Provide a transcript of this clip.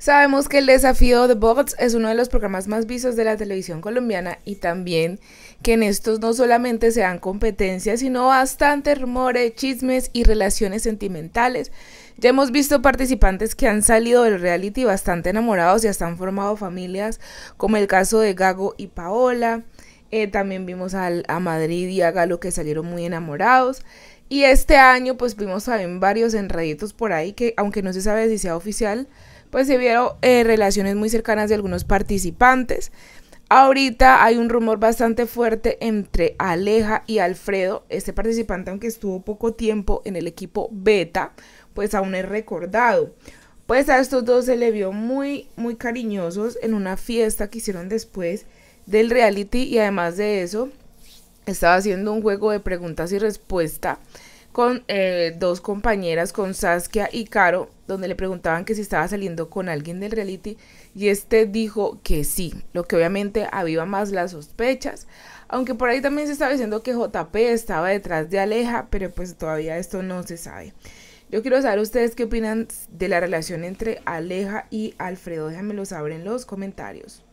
Sabemos que el desafío de Bots es uno de los programas más vistos de la televisión colombiana y también que en estos no solamente se dan competencias, sino bastantes rumores, chismes y relaciones sentimentales. Ya hemos visto participantes que han salido del reality bastante enamorados y hasta han formado familias, como el caso de Gago y Paola. Eh, también vimos a Madrid y a Galo que salieron muy enamorados. Y este año pues vimos también varios enreditos por ahí que aunque no se sabe si sea oficial, pues se vieron eh, relaciones muy cercanas de algunos participantes. Ahorita hay un rumor bastante fuerte entre Aleja y Alfredo. Este participante, aunque estuvo poco tiempo en el equipo beta, pues aún es recordado. Pues a estos dos se le vio muy, muy cariñosos en una fiesta que hicieron después del reality y además de eso, estaba haciendo un juego de preguntas y respuestas con eh, dos compañeras, con Saskia y Caro, donde le preguntaban que si estaba saliendo con alguien del reality y este dijo que sí, lo que obviamente aviva más las sospechas, aunque por ahí también se estaba diciendo que JP estaba detrás de Aleja, pero pues todavía esto no se sabe. Yo quiero saber ustedes qué opinan de la relación entre Aleja y Alfredo, déjenmelo saber en los comentarios.